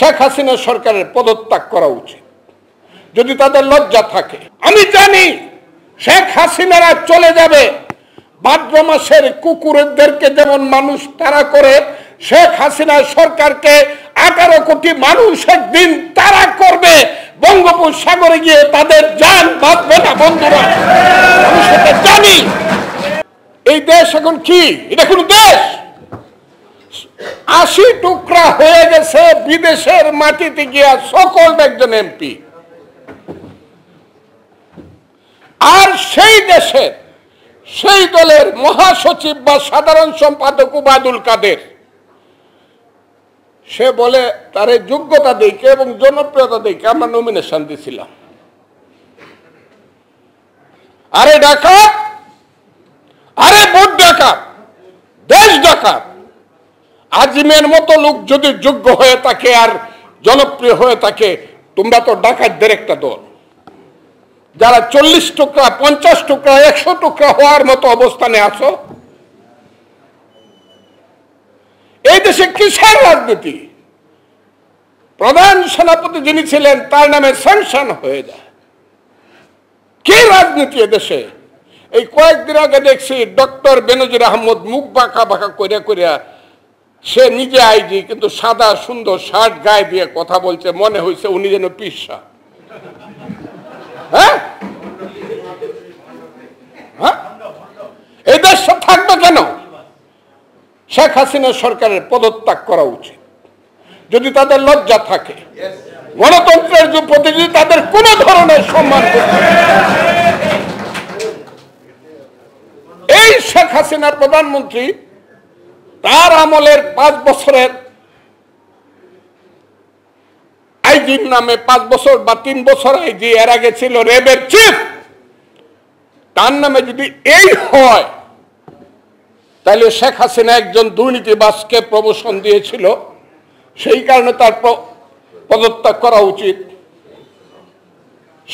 শেখ হাসিনা সরকারের পদত্যাগ করা উচিত যদি তাদের লজ্জা থাকে আমি জানি শেখ হাসিনারা চলে যাবে ভাদ্র মাসের কুকুরদেরকে যেমন মানুষ তারা করে শেখ হাসিনা সরকারকে আঠারো কোটি মানুষ একদিন তারা করবে বঙ্গোপসাগরে গিয়ে তাদের যান বাঁচবে না বন্ধুরা জানি এই দেশ এখন কি এটা কোন দেশ আশি টুকরা হয়ে গেছে বিদেশের মাটিতে গিয়া সকল একজন এমপি আর সেই দেশের সেই দলের মহাসচিব বা সাধারণ সম্পাদক উবাদুল কাদের সে বলে তার যোগ্যতা দেখে এবং জনপ্রিয়তা দেখে আমরা নমিনেশন দিছিলাম আরে ডাকাত আরে বুট ডাকাত দেশ ডাকাত আজিমের মতো লোক যদি যোগ্য হয়ে থাকে আর জনপ্রিয় হয়ে থাকে তোমরা তো ডাকাতদের একটা দল যারা চল্লিশ টুকরা পঞ্চাশ টুকরা একশো টুকরা হওয়ার মতো অবস্থানে আছো এই দেশে কিসের রাজনীতি প্রধান সেনাপতি যিনি ছিলেন তার নামে স্যাংশন হয়ে যায় কে রাজনীতি দেশে এই কয়েকদিন আগে দেখছি ডক্টর বেনজির আহমদ মুখ বাঁকা বাঁকা করিয়া করিয়া সে নিজে আইজি কিন্তু সাদা সুন্দর শার্ট গায়ে দিয়ে কথা বলছে মনে হয়েছে উনি যেন পিসা হ্যাঁ, হ্যাঁ? এদের সব থাকবে কেন শেখ হাসিনা সরকারের পদত্যাগ করা উচিত যদি তাদের লজ্জা থাকে গণতন্ত্রের যে প্রতিনিধি তাদের কোন ধরনের সম্মান এই শেখ হাসিনার প্রধানমন্ত্রী তার আমলের পাঁচ বছরের আইজির নামে পাঁচ বছর বা তিন বছর আইজি এর আগে ছিল রেবের চিফ তার নামে যদি এই হয় তাহলে শেখ হাসিনা একজন দুর্নীতিবাসকে প্রমোশন দিয়েছিল সেই কারণে তার পদত্যাগ করা উচিত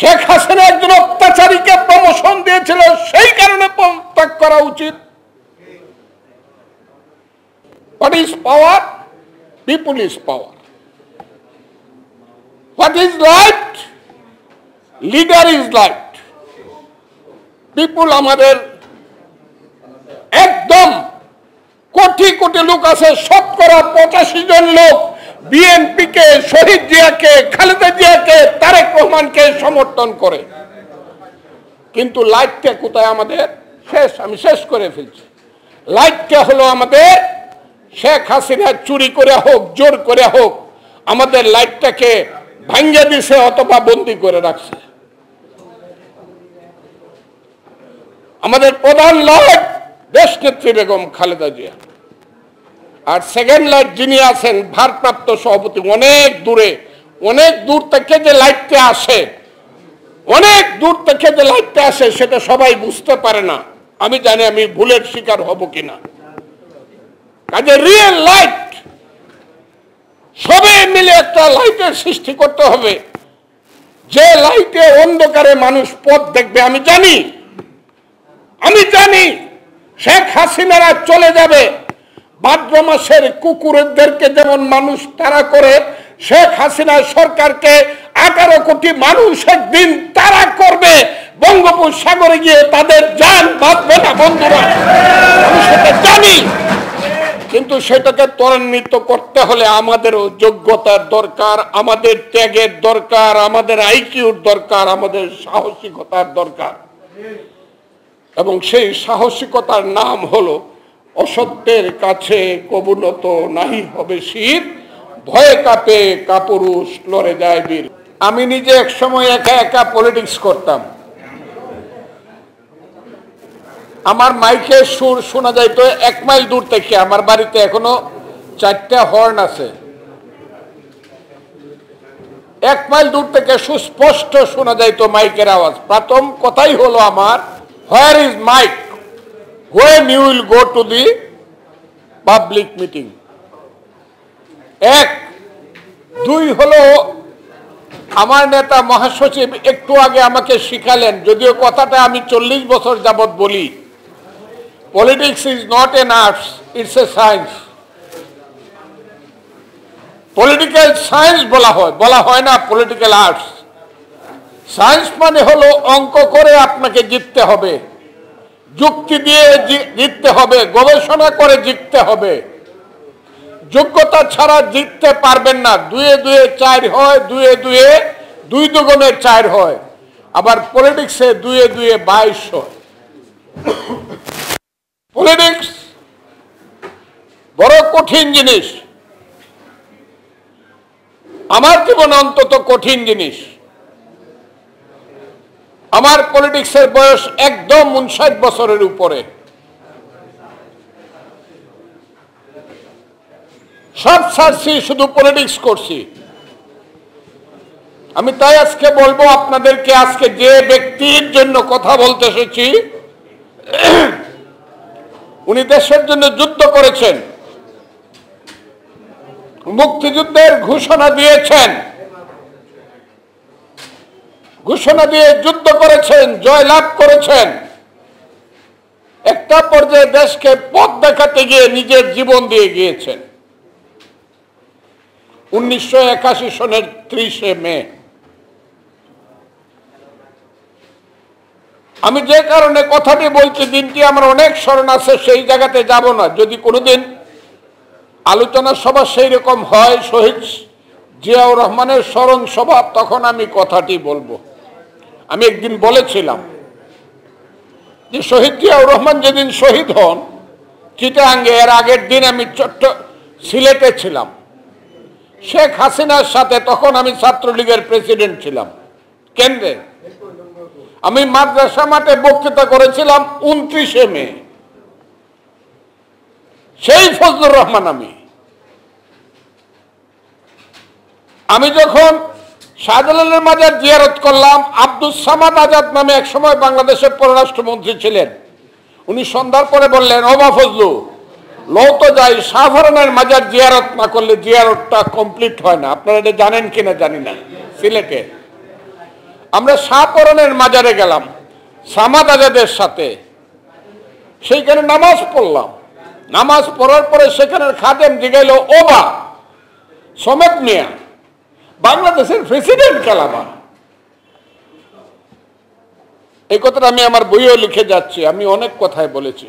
শেখ হাসিনা একজন অত্যাচারীকে প্রমোশন দিয়েছিল সেই কারণে পদত্যাগ করা উচিত What is power? People is power. What is light? Leader is light. পিপুল আমাদের একদম কোটি কোটি লোক আছে শতকরা পঁচাশি জন লোক বিএনপিকে শহীদ জিয়াকে খালেদা জিয়াকে তারেক রহমানকে সমর্থন করে কিন্তু লাইটটা কোথায় আমাদের শেষ আমি শেষ করে ফেলছি লাইটটা হলো আমাদের শেখ হাসিনা চুরি করে হোক জোর করে হোক আমাদের লাইটটাকে ভাঙ্গে দিছে অথবা বন্দি করে রাখছে আমাদের প্রধান লাইট দেশ নেত্রী বেগম খালেদা জিয়া আর সেকেন্ড লাইট যিনি আছেন ভারপ্রাপ্ত সভাপতি অনেক দূরে অনেক দূর থেকে যে লাইটটা আসে অনেক দূর থেকে যে লাইটটা আসে সেটা সবাই বুঝতে পারে না আমি জানি আমি ভুলের শিকার হব কিনা কাজে রিয়েল লাইট সবে মিলে একটা লাইটের সৃষ্টি করতে হবে যে লাইটে অন্ধকারে মানুষ পথ দেখবে আমি জানি আমি জানি শেখ হাসিনারা চলে যাবে ভাদ্র মাসের কুকুরদেরকে যেমন মানুষ তারা করে শেখ হাসিনা সরকারকে আঠারো কোটি মানুষ একদিন তারা করবে বঙ্গোপসাগরে গিয়ে তাদের যান বাঁধবে না বন্ধুরা আমি সেটা জানি কিন্তু সেটাকে ত্বরান্বিত করতে হলে আমাদেরও যোগ্যতার দরকার আমাদের ত্যাগের দরকার আমাদের আইকিউর দরকার আমাদের সাহসিকতার দরকার এবং সেই সাহসিকতার নাম হলো অসত্যের কাছে কবুনত নাই হবে শীত ভয়ে কাপে কাপুরুষ লড়ে যায় বীর আমি নিজে এক সময় একা একা পলিটিক্স করতাম আমার মাইকের সুর শোনা যায় তো এক মাইল দূর থেকে আমার বাড়িতে এখনো চারটা হর্ন আছে এক মাইল দূর থেকে সুস্পষ্ট শোনা যায় তো মাইকের আওয়াজ প্রথম কথাই হলো আমার where is mic when you will go to the public meeting এক দুই হলো আমার নেতা মহাসচিব একটু আগে আমাকে শিখালেন যদিও কথাটা আমি চল্লিশ বছর যাবৎ বলি Politics is not an art, it's a science. Political science বলা হয় বলা হয় না পলিটিক্যাল আর্টস সায়েন্স মানে হলো অঙ্ক করে আপনাকে জিততে হবে যুক্তি দিয়ে জিততে হবে গবেষণা করে জিততে হবে যোগ্যতা ছাড়া জিততে পারবেন না দুয়ে দুয়ে চার হয় দুয়ে দুয়ে দুই দুগুণে চার হয় আবার পলিটিক্সে দুয়ে দুয়ে বাইশ হয় পলিটিক্স বড় কঠিন জিনিস আমার জীবন অন্তত কঠিন জিনিস আমার পলিটিক্সের বয়স একদম উনষাট বছরের উপরে সব ছাড়ছি শুধু পলিটিক্স করছি আমি তাই আজকে বলবো আপনাদেরকে আজকে যে ব্যক্তির জন্য কথা বলতে এসেছি উনি দেশের জন্য যুদ্ধ করেছেন মুক্তিযুদ্ধের ঘোষণা দিয়েছেন ঘোষণা দিয়ে যুদ্ধ করেছেন জয়লাভ করেছেন একটা পর্যায়ে দেশকে পথ দেখাতে গিয়ে নিজের জীবন দিয়ে গিয়েছেন উনিশশো একাশি সনের ত্রিশে মে আমি যে কারণে কথাটি বলছি দিনটি আমার অনেক স্মরণ আছে সেই জায়গাতে যাব না যদি কোনোদিন আলোচনা সভা সেই রকম হয় শহীদ জিয়াউর রহমানের স্মরণ সভা তখন আমি কথাটি বলবো আমি একদিন বলেছিলাম যে শহীদ জিয়াউর রহমান যেদিন শহীদ হন চিটাঙ্গে এর আগের দিন আমি চট্ট সিলেটে ছিলাম শেখ হাসিনার সাথে তখন আমি ছাত্রলীগের প্রেসিডেন্ট ছিলাম কেন্দ্রে আমি মাদ্রাসা মাঠে বক্তৃতা করেছিলাম উনত্রিশে মে সেই ফজলুর রহমান আমি আমি যখন শাহজালালের মাজার জিয়ারত করলাম আব্দুল সামাদ আজাদ নামে একসময় বাংলাদেশের পররাষ্ট্রমন্ত্রী ছিলেন উনি সন্ধ্যার পরে বললেন ওবা ফজলু লত যাই সাধারণের মাজার জিয়ারত না করলে জিয়ারতটা কমপ্লিট হয় না আপনারা এটা জানেন কিনা জানি না সিলেটে আমরা সাপরণের মাজারে গেলাম সামাদ আজাদের সাথে সেইখানে নামাজ পড়লাম নামাজ পড়ার পরে সেখানের খাদেম জিগাইল ওবা সমেত মিয়া বাংলাদেশের প্রেসিডেন্ট কালামা এই কথাটা আমি আমার বইও লিখে যাচ্ছি আমি অনেক কথায় বলেছি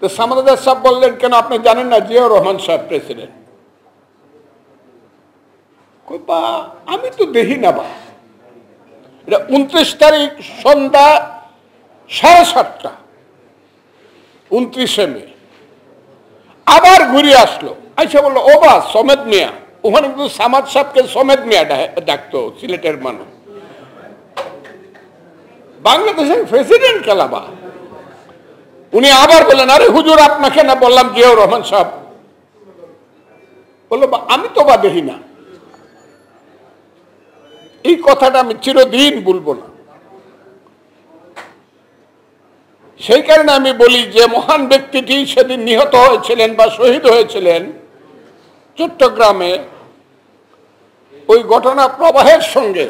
তো সামাদাদার সাহেব বললেন কেন আপনি জানেন না জিয়াউর রহমান সাহেব প্রেসিডেন্ট বা আমি তো দেখি না বা এটা উনত্রিশ তারিখ সন্ধ্যা সাড়ে সাতটা উনত্রিশে মে আবার ঘুরে আসলো আচ্ছা বললো ও বা সমেদ মিয়া ওখানে কিন্তু সামাদ সাহকে সমেদ মিয়া ডাকতো সিলেটের মানুষ বাংলাদেশের প্রেসিডেন্ট কালাবা উনি আবার বললেন আরে হুজুর আপনাকে না বললাম জিয়াউর রহমান সাহেব বললো আমি তো বা দেখি না এই কথাটা আমি চিরদিন বলবো না সেই কারণে আমি বলি যে মহান ব্যক্তিটি সেদিন নিহত হয়েছিলেন বা শহীদ হয়েছিলেন চট্টগ্রামে ওই ঘটনা প্রবাহের সঙ্গে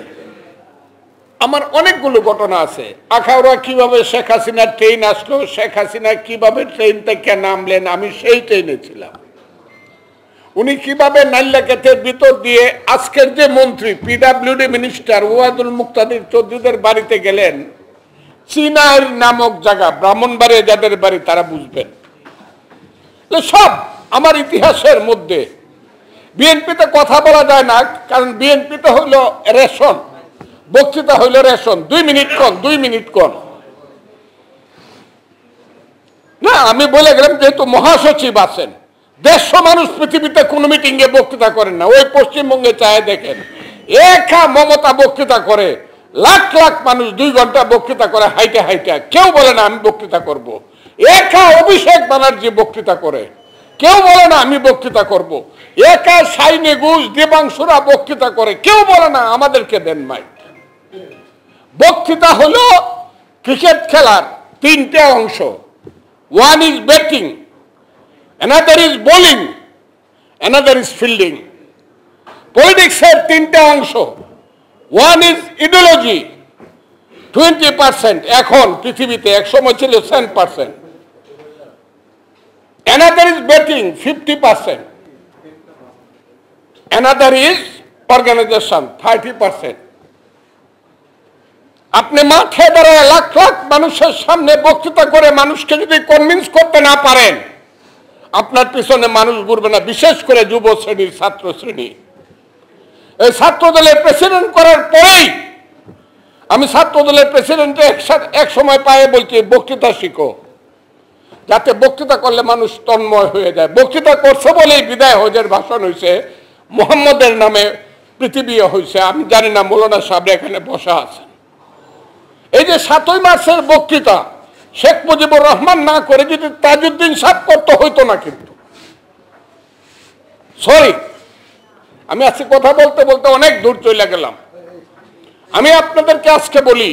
আমার অনেকগুলো ঘটনা আছে আখাউরা কিভাবে শেখ হাসিনার ট্রেন আসলো শেখ হাসিনা কিভাবে ট্রেন থেকে নামলেন আমি সেই ট্রেনে ছিলাম উনি কিভাবে নাল্লাকেতের ভিতর দিয়ে আজকের যে মন্ত্রী পিডাব্লিউডি মিনিস্টার ওয়াদুল মুক্তাদির চৌধুরীদের বাড়িতে গেলেন চীনার নামক জায়গা ব্রাহ্মণবাড়ি যাদের বাড়ি তারা বুঝবেন সব আমার ইতিহাসের মধ্যে বিএনপিতে কথা বলা যায় না কারণ বিএনপিতে হইল রেশন বক্তৃতা হইল রেশন দুই মিনিট কন দুই মিনিট কন না আমি বলে গেলাম যেহেতু মহাসচিব আছেন দেড়শো মানুষ পৃথিবীতে কোনো মিটিংয়ে বক্তৃতা করেন না ওই পশ্চিমবঙ্গে চায় দেখেন একা মমতা বক্তৃতা করে লাখ লাখ মানুষ দুই ঘন্টা বক্তৃতা করে হাইটে হাইটে কেউ বলে না আমি বক্তৃতা করব। একা অভিষেক ব্যানার্জি বক্তৃতা করে কেউ বলে না আমি বক্তৃতা করব। একা সাইনে ঘুষ দেবাংশুরা বক্তৃতা করে কেউ বলে না আমাদেরকে দেন মাইক বক্তৃতা হলো ক্রিকেট খেলার তিনটে অংশ one is batting another is bowling another is fielding Politics have তিনটা অংশ one is ideology twenty percent এখন পৃথিবীতে এক সময় ছিল সেন percent another is betting fifty percent another is organisation thirty percent আপনি মাঠে দাঁড়ায় লাখ লাখ মানুষের সামনে বক্তৃতা করে মানুষকে যদি কনভিন্স করতে না পারেন আপনার পিছনে মানুষ ঘুরবে না বিশেষ করে যুব শ্রেণীর ছাত্র শ্রেণী এই ছাত্র দলের প্রেসিডেন্ট করার পরেই আমি ছাত্র দলের প্রেসিডেন্ট একসাথে এক সময় পায়ে বলছি বক্তৃতা শিখো যাতে বক্তৃতা করলে মানুষ তন্ময় হয়ে যায় বক্তৃতা করছে বলেই বিদায় হজের ভাষণ হয়েছে মোহাম্মদের নামে পৃথিবী হয়েছে আমি জানি না মৌলানা সাহেব এখানে বসা আছেন এই যে সাতই মার্চের বক্তৃতা শেখ মুজিবুর রহমান না করে যদি তাজউদ্দিন সাহেব করতে হইতো না কিন্তু সরি আমি আজকে কথা বলতে বলতে অনেক দূর চলে গেলাম আমি আপনাদেরকে আজকে বলি